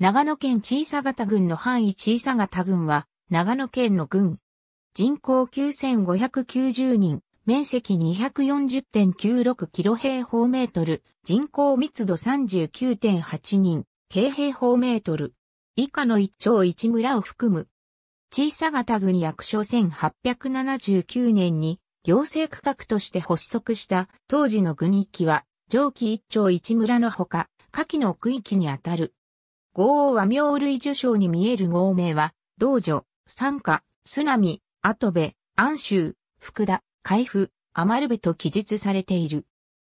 長野県小さ型郡の範囲小さ型郡は、長野県の郡。人口9590人、面積240.96キロ平方メートル、人口密度39.8人、経平方メートル。以下の一町一村を含む。小さ型郡役所1879年に行政区画として発足した当時の郡域は上記一町一村のほか、下記の区域にあたる。豪王は明類受賞に見える合名は、道女、参加、津波、跡部、安州、福田、海部、余部と記述されている。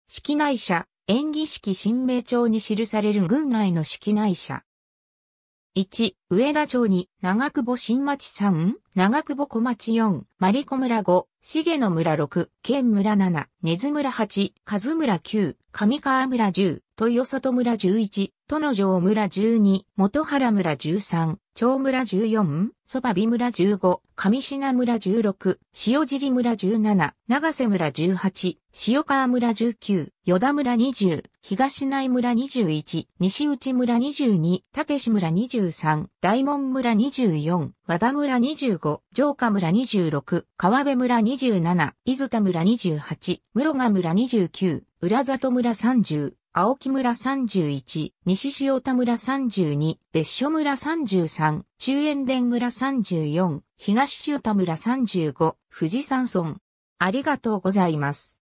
式内社、演技式新名帳に記される軍内の式内社。1、上田町に、長久保新町3、長久保小町4、マリコ村5、茂野村6、県村7、根津村8、和村9、上川村10、豊里村11、の城村12、元原村13、町村14、そばび村15、上品村16、塩尻村17、長瀬村18、塩川村19、与田村20、東内村21、西内村22、竹志村23、大門村24、和田村25、城下村26、川辺村27、伊豆田村28、室賀村29、浦里村30、青木村31、西塩田村32、別所村33、中園田村34、東塩田村35、富士山村。ありがとうございます。